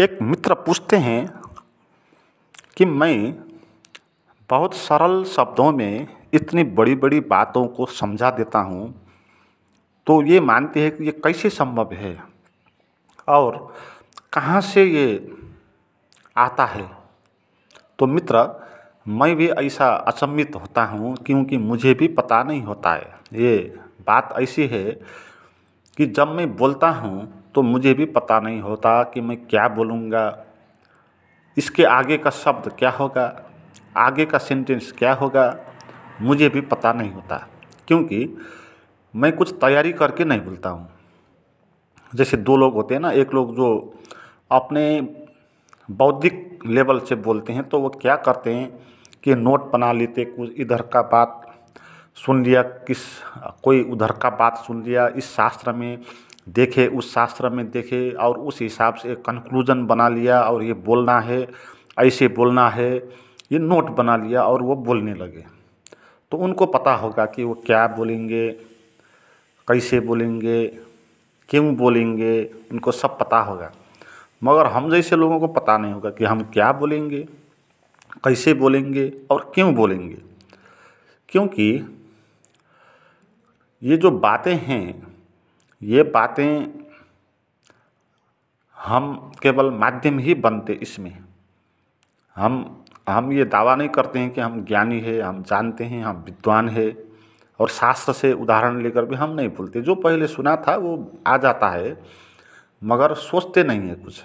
एक मित्र पूछते हैं कि मैं बहुत सरल शब्दों में इतनी बड़ी बड़ी बातों को समझा देता हूँ तो ये मानते हैं कि ये कैसे संभव है और कहाँ से ये आता है तो मित्र मैं भी ऐसा अचंभित होता हूँ क्योंकि मुझे भी पता नहीं होता है ये बात ऐसी है कि जब मैं बोलता हूँ तो मुझे भी पता नहीं होता कि मैं क्या बोलूँगा इसके आगे का शब्द क्या होगा आगे का सेंटेंस क्या होगा मुझे भी पता नहीं होता क्योंकि मैं कुछ तैयारी करके नहीं बोलता हूँ जैसे दो लोग होते हैं ना एक लोग जो अपने बौद्धिक लेवल से बोलते हैं तो वो क्या करते हैं कि नोट बना लेते कुछ इधर का बात सुन लिया किस कोई उधर का बात सुन लिया इस शास्त्र में देखे उस शास्त्र में देखे और उस हिसाब से कंक्लूजन बना लिया और ये बोलना है ऐसे बोलना है ये नोट बना लिया और वो बोलने लगे तो उनको पता होगा कि वो क्या बोलेंगे कैसे बोलेंगे क्यों बोलेंगे उनको सब पता होगा मगर हम जैसे लोगों को पता नहीं होगा कि हम क्या बोलेंगे कैसे बोलेंगे और क्यों बोलेंगे क्योंकि ये जो बातें हैं ये बातें हम केवल माध्यम ही बनते इसमें हम हम ये दावा नहीं करते हैं कि हम ज्ञानी है हम जानते हैं हम विद्वान है और शास्त्र से उदाहरण लेकर भी हम नहीं भूलते जो पहले सुना था वो आ जाता है मगर सोचते नहीं है कुछ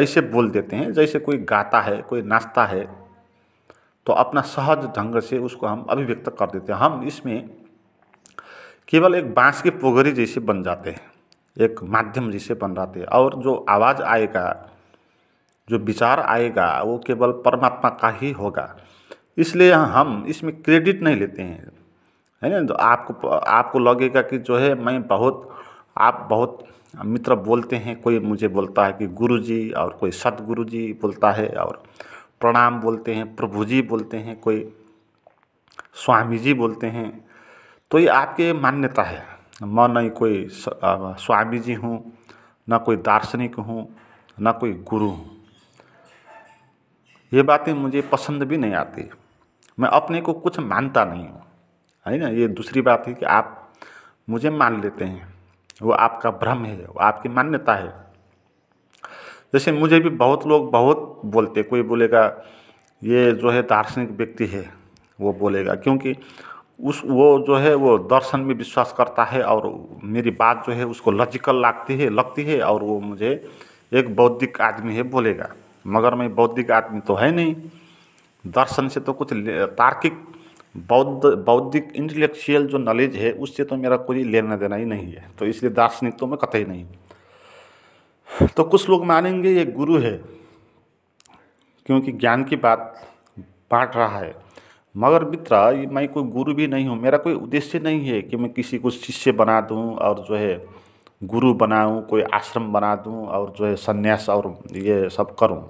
ऐसे बोल देते हैं जैसे कोई गाता है कोई नाचता है तो अपना सहज ढंग से उसको हम अभिव्यक्त कर देते हैं हम इसमें केवल एक बाँस की पोगरी जैसे बन जाते हैं एक माध्यम जैसे बन जाते हैं और जो आवाज़ आएगा जो विचार आएगा वो केवल परमात्मा का ही होगा इसलिए हम इसमें क्रेडिट नहीं लेते हैं है ना तो आपको आपको लगेगा कि जो है मैं बहुत आप बहुत मित्र बोलते हैं कोई मुझे बोलता है कि गुरुजी और कोई सतगुरु जी बोलता है और प्रणाम बोलते हैं प्रभु जी बोलते हैं कोई स्वामी जी बोलते हैं तो ये आपके मान्यता है मैं नहीं कोई स्वामी जी हूँ ना कोई दार्शनिक हूँ ना कोई गुरु हूँ ये बातें मुझे पसंद भी नहीं आती मैं अपने को कुछ मानता नहीं हूँ है ना ये दूसरी बात है कि आप मुझे मान लेते हैं वो आपका भ्रम है वो आपकी मान्यता है जैसे मुझे भी बहुत लोग बहुत बोलते कोई बोलेगा ये जो है दार्शनिक व्यक्ति है वो बोलेगा क्योंकि उस वो जो है वो दर्शन में विश्वास करता है और मेरी बात जो है उसको लॉजिकल लगती है लगती है और वो मुझे एक बौद्धिक आदमी है बोलेगा मगर मैं बौद्धिक आदमी तो है नहीं दर्शन से तो कुछ तार्किक बौद्ध बौद्धिक इंटेलेक्चुअल जो नॉलेज है उससे तो मेरा कोई लेना देना ही नहीं है तो इसलिए दार्शनिक तो मैं कतई नहीं तो कुछ लोग मानेंगे ये गुरु है क्योंकि ज्ञान की बात बांट रहा है मगर मित्रा मैं कोई गुरु भी नहीं हूँ मेरा कोई उद्देश्य नहीं है कि मैं किसी को शिष्य बना दूँ और जो है गुरु बनाऊँ कोई आश्रम बना दूँ और जो है संन्यास और ये सब करूँ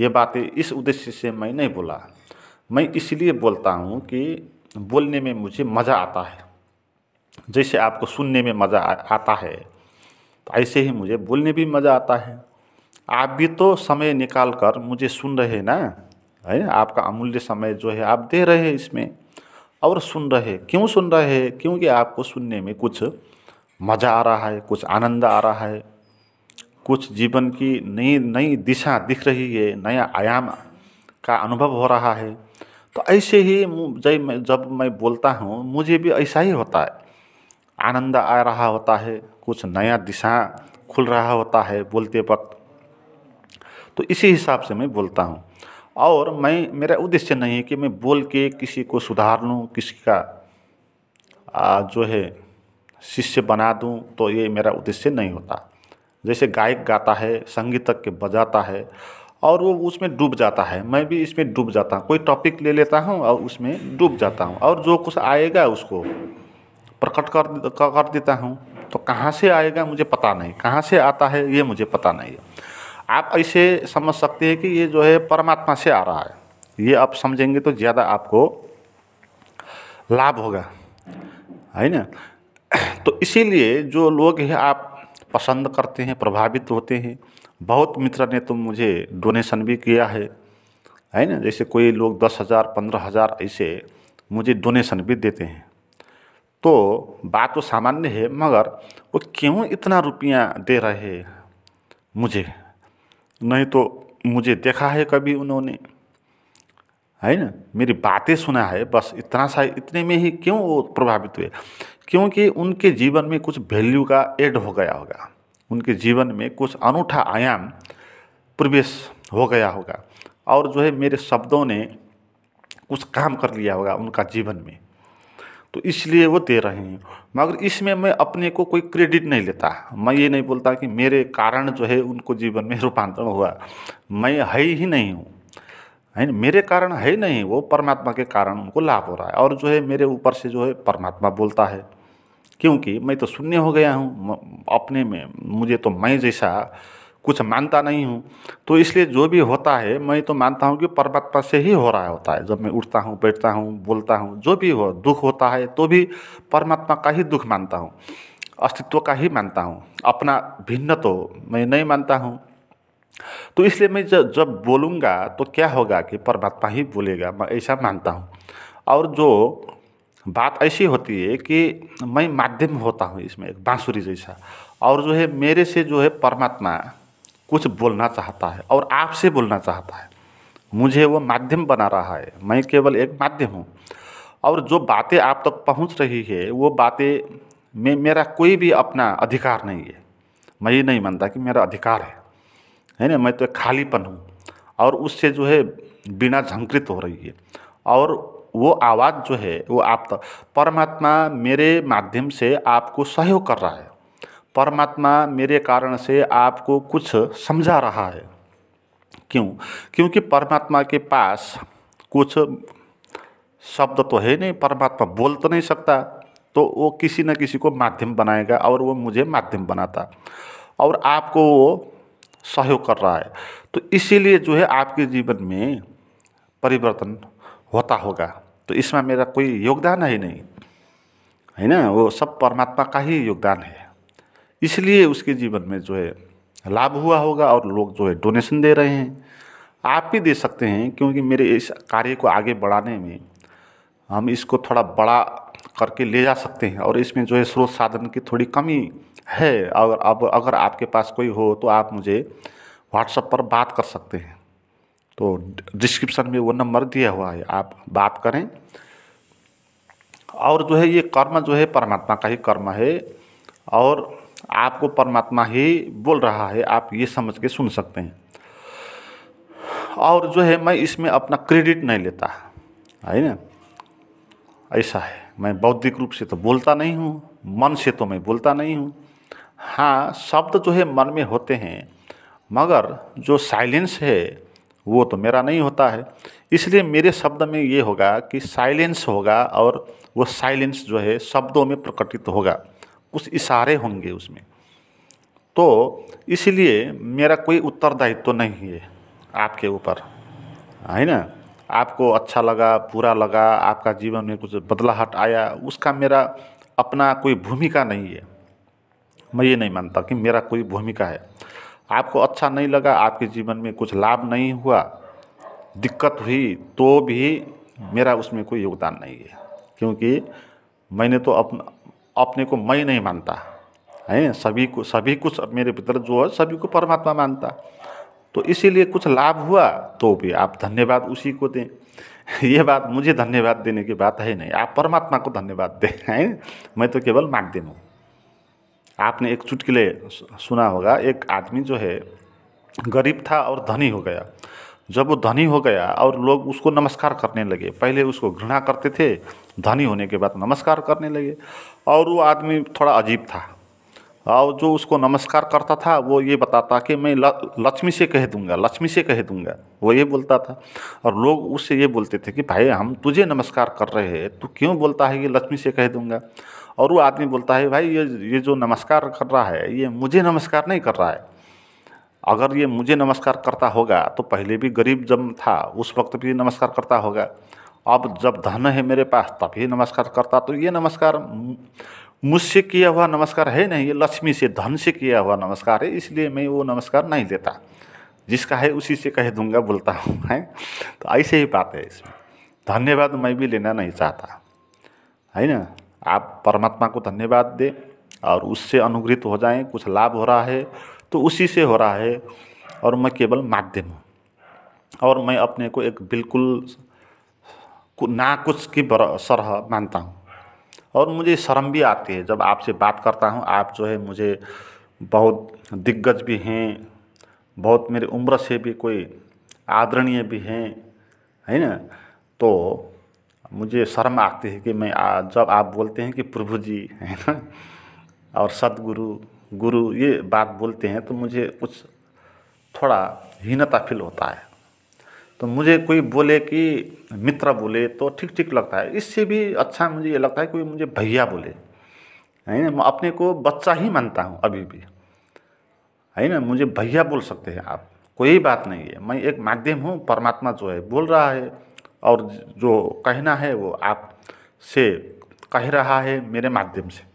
ये बातें इस उद्देश्य से मैं नहीं बोला मैं इसलिए बोलता हूँ कि बोलने में मुझे मज़ा आता है जैसे आपको सुनने में मज़ा आता है तो ऐसे ही मुझे बोलने भी मज़ा आता है आप भी तो समय निकाल कर मुझे सुन रहे ना है आपका अमूल्य समय जो है आप दे रहे हैं इसमें और सुन रहे क्यों सुन रहे हैं क्योंकि आपको सुनने में कुछ मज़ा आ रहा है कुछ आनंद आ रहा है कुछ जीवन की नई नई दिशा दिख रही है नया आयाम का अनुभव हो रहा है तो ऐसे ही जब जब मैं बोलता हूँ मुझे भी ऐसा ही होता है आनंद आ रहा होता है कुछ नया दिशा खुल रहा होता है बोलते वक्त तो इसी हिसाब से मैं बोलता हूँ और मैं मेरा उद्देश्य नहीं है कि मैं बोल के किसी को सुधार लूँ किसी का जो है शिष्य बना दूँ तो ये मेरा उद्देश्य नहीं होता जैसे गायक गाता है के बजाता है और वो उसमें डूब जाता है मैं भी इसमें डूब जाता हूँ कोई टॉपिक ले लेता हूँ और उसमें डूब जाता हूँ और जो कुछ आएगा उसको प्रकट कर कर देता हूँ तो कहाँ से आएगा मुझे पता नहीं कहाँ से आता है ये मुझे पता नहीं है आप ऐसे समझ सकते हैं कि ये जो है परमात्मा से आ रहा है ये आप समझेंगे तो ज़्यादा आपको लाभ होगा है ना तो इसीलिए जो लोग हैं आप पसंद करते हैं प्रभावित होते हैं बहुत मित्र ने तो मुझे डोनेशन भी किया है है ना जैसे कोई लोग दस हज़ार पंद्रह हज़ार ऐसे मुझे डोनेशन भी देते हैं तो बात तो सामान्य है मगर वो क्यों इतना रुपया दे रहे हैं मुझे नहीं तो मुझे देखा है कभी उन्होंने है ना मेरी बातें सुना है बस इतना सा इतने में ही क्यों वो प्रभावित हुए क्योंकि उनके जीवन में कुछ वैल्यू का ऐड हो गया होगा उनके जीवन में कुछ अनूठा आयाम प्रवेश हो गया होगा और जो है मेरे शब्दों ने कुछ काम कर लिया होगा उनका जीवन में तो इसलिए वो दे रहे हैं मगर इसमें मैं अपने को कोई क्रेडिट नहीं लेता मैं ये नहीं बोलता कि मेरे कारण जो है उनको जीवन में रूपांतरण हुआ मैं है ही नहीं हूँ है मेरे कारण है नहीं वो परमात्मा के कारण उनको लाभ हो रहा है और जो है मेरे ऊपर से जो है परमात्मा बोलता है क्योंकि मैं तो शून्य हो गया हूँ अपने में मुझे तो मैं जैसा कुछ मानता नहीं हूँ तो इसलिए जो भी होता है मैं तो मानता हूँ कि परमात्मा से ही हो रहा होता है जब मैं उठता हूँ बैठता हूँ बोलता हूँ जो भी हो दुख होता है तो भी परमात्मा का ही दुख मानता हूँ अस्तित्व का ही मानता हूँ अपना भिन्न तो मैं नहीं मानता हूँ तो इसलिए मैं जब जब बोलूँगा तो क्या होगा कि परमात्मा ही बोलेगा मैं ऐसा मानता हूँ और जो बात ऐसी होती है कि मैं माध्यम होता हूँ इसमें एक बाँसुरी जैसा और जो है मेरे से जो है परमात्मा कुछ बोलना चाहता है और आपसे बोलना चाहता है मुझे वो माध्यम बना रहा है मैं केवल एक माध्यम हूँ और जो बातें आप तक पहुँच रही है वो बातें में मेरा कोई भी अपना अधिकार नहीं है मैं ये नहीं मानता कि मेरा अधिकार है है ना मैं तो एक खालीपन हूँ और उससे जो है बिना झंकृत हो रही है और वो आवाज़ जो है वो आप तक परमात्मा मेरे माध्यम से आपको सहयोग कर रहा है परमात्मा मेरे कारण से आपको कुछ समझा रहा है क्यों क्योंकि परमात्मा के पास कुछ शब्द तो है नहीं परमात्मा बोल तो नहीं सकता तो वो किसी न किसी को माध्यम बनाएगा और वो मुझे माध्यम बनाता और आपको वो सहयोग कर रहा है तो इसीलिए जो है आपके जीवन में परिवर्तन होता होगा तो इसमें मेरा कोई योगदान है नहीं है ना वो सब परमात्मा का ही योगदान है इसलिए उसके जीवन में जो है लाभ हुआ होगा और लोग जो है डोनेशन दे रहे हैं आप भी दे सकते हैं क्योंकि मेरे इस कार्य को आगे बढ़ाने में हम इसको थोड़ा बड़ा करके ले जा सकते हैं और इसमें जो है स्रोत साधन की थोड़ी कमी है और अब अगर आपके पास कोई हो तो आप मुझे व्हाट्सएप पर बात कर सकते हैं तो डिस्क्रिप्शन में वो नंबर दिया हुआ है आप बात करें और जो है ये कर्म जो है परमात्मा का ही कर्म है और आपको परमात्मा ही बोल रहा है आप ये समझ के सुन सकते हैं और जो है मैं इसमें अपना क्रेडिट नहीं लेता है ना ऐसा है मैं बौद्धिक रूप से तो बोलता नहीं हूँ मन से तो मैं बोलता नहीं हूँ हाँ शब्द जो है मन में होते हैं मगर जो साइलेंस है वो तो मेरा नहीं होता है इसलिए मेरे शब्द में ये होगा कि साइलेंस होगा और वो साइलेंस जो है शब्दों में प्रकटित होगा कुछ इशारे होंगे उसमें तो इसलिए मेरा कोई उत्तरदायित्व तो नहीं है आपके ऊपर है ना आपको अच्छा लगा बुरा लगा आपका जीवन में कुछ बदलाहट आया उसका मेरा अपना कोई भूमिका नहीं है मैं ये नहीं मानता कि मेरा कोई भूमिका है आपको अच्छा नहीं लगा आपके जीवन में कुछ लाभ नहीं हुआ दिक्कत हुई तो भी मेरा उसमें कोई योगदान नहीं है क्योंकि मैंने तो अपना अपने को मैं नहीं मानता है सभी को सभी कुछ मेरे भीतर जो है सभी को परमात्मा मानता तो इसीलिए कुछ लाभ हुआ तो भी आप धन्यवाद उसी को दें ये बात मुझे धन्यवाद देने की बात है नहीं आप परमात्मा को धन्यवाद दें है मैं तो केवल माध्यम हूँ आपने एक चुटकिले सुना होगा एक आदमी जो है गरीब था और धनी हो गया जब वो धनी हो गया और लोग उसको नमस्कार करने लगे पहले उसको घृणा करते थे धनी होने के बाद नमस्कार करने लगे और वो आदमी थोड़ा अजीब था और जो उसको नमस्कार करता था वो ये बताता कि मैं लक्ष्मी से कह दूंगा लक्ष्मी से कह दूंगा वो ये बोलता था और लोग उससे ये बोलते थे कि भाई हम तुझे नमस्कार कर रहे हैं तू क्यों बोलता है कि लक्ष्मी से कह दूंगा और वो आदमी बोलता है भाई ये ये जो नमस्कार कर रहा है ये मुझे नमस्कार नहीं कर रहा है अगर ये मुझे नमस्कार करता होगा तो पहले भी गरीब जब था उस वक्त भी नमस्कार करता होगा अब जब धन है मेरे पास तभी नमस्कार करता तो ये नमस्कार मुझसे किया हुआ नमस्कार है नहीं ये लक्ष्मी से धन से किया हुआ नमस्कार है इसलिए मैं वो नमस्कार नहीं देता जिसका है उसी से कह दूंगा बोलता हूँ है तो ऐसे ही बात है इसमें धन्यवाद मैं भी लेना नहीं चाहता है ना आप परमात्मा को धन्यवाद दें और उससे अनुग्रहित हो जाएं कुछ लाभ हो रहा है तो उसी से हो रहा है और मैं केवल माध्यम हूँ और मैं अपने को एक बिल्कुल ना कुछ की सरह मानता हूँ और मुझे शर्म भी आती है जब आपसे बात करता हूँ आप जो है मुझे बहुत दिग्गज भी हैं बहुत मेरी उम्र से भी कोई आदरणीय भी हैं है ना तो मुझे शर्म आती है कि मैं आ, जब आप बोलते हैं कि प्रभु जी है ना और सदगुरु गुरु ये बात बोलते हैं तो मुझे कुछ थोड़ा हीनता फील होता है तो मुझे कोई बोले कि मित्र बोले तो ठीक ठीक लगता है इससे भी अच्छा मुझे ये लगता है कोई मुझे भैया बोले है ना मैं अपने को बच्चा ही मानता हूँ अभी भी है ना मुझे भैया बोल सकते हैं आप कोई बात नहीं है मैं एक माध्यम हूँ परमात्मा जो है बोल रहा है और जो कहना है वो आप से कह रहा है मेरे माध्यम से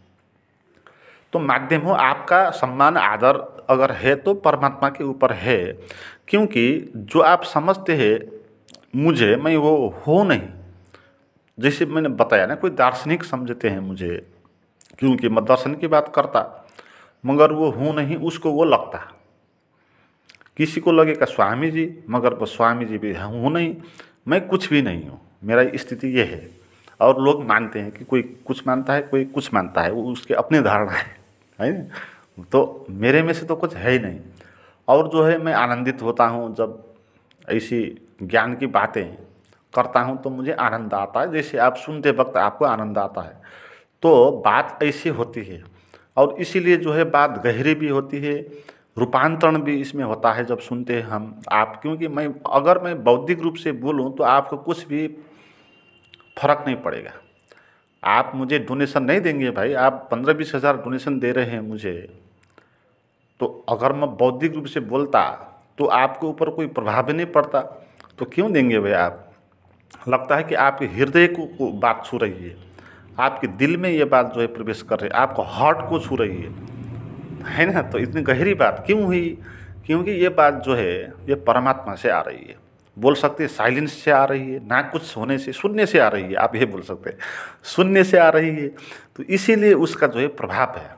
तो माध्यम हो आपका सम्मान आदर अगर है तो परमात्मा के ऊपर है क्योंकि जो आप समझते हैं मुझे मैं वो हो नहीं जैसे मैंने बताया ना कोई दार्शनिक समझते हैं मुझे क्योंकि मैं दर्शन की बात करता मगर वो हूँ नहीं उसको वो लगता किसी को लगेगा स्वामी जी मगर वो स्वामी जी भी हूँ नहीं मैं कुछ भी नहीं हूँ मेरा स्थिति ये है और लोग मानते हैं कि कोई कुछ मानता है कोई कुछ मानता है वो उसके अपने धारणा है है ना तो मेरे में से तो कुछ है ही नहीं और जो है मैं आनंदित होता हूँ जब ऐसी ज्ञान की बातें करता हूँ तो मुझे आनंद आता है जैसे आप सुनते वक्त आपको आनंद आता है तो बात ऐसी होती है और इसीलिए जो है बात गहरी भी होती है रूपांतरण भी इसमें होता है जब सुनते हैं हम आप क्योंकि मैं अगर मैं बौद्धिक रूप से बोलूँ तो आपको कुछ भी फ़र्क नहीं पड़ेगा आप मुझे डोनेशन नहीं देंगे भाई आप पंद्रह बीस हज़ार डोनेशन दे रहे हैं मुझे तो अगर मैं बौद्धिक रूप से बोलता तो आपके ऊपर कोई प्रभाव नहीं पड़ता तो क्यों देंगे भाई आप लगता है कि आपके हृदय को, को बात छू रही है आपके दिल में ये बात जो है प्रवेश कर रही है आपको हार्ट को छू रही है है ना तो इतनी गहरी बात क्यों हुई क्योंकि ये बात जो है ये परमात्मा से आ रही है बोल सकते हैं साइलेंस से आ रही है ना कुछ होने से शून्य से आ रही है आप ये बोल सकते हैं शून्य से आ रही है तो इसीलिए उसका जो है प्रभाव है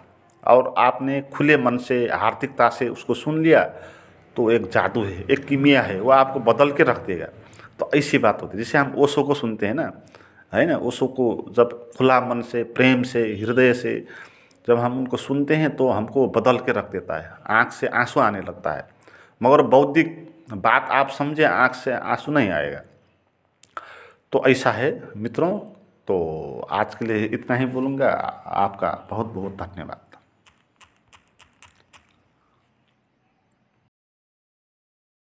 और आपने खुले मन से हार्दिकता से उसको सुन लिया तो एक जादू है एक किमिया है वह आपको बदल के रख देगा तो ऐसी बात होती है जैसे हम ओशो को सुनते हैं ना है ना ओशो को जब खुला मन से प्रेम से हृदय से जब हम उनको सुनते हैं तो हमको बदल के रख देता है आँख से आंसू आने लगता है मगर बौद्धिक बात आप समझे आँख से आंसू नहीं आएगा तो ऐसा है मित्रों तो आज के लिए इतना ही बोलूँगा आपका बहुत बहुत धन्यवाद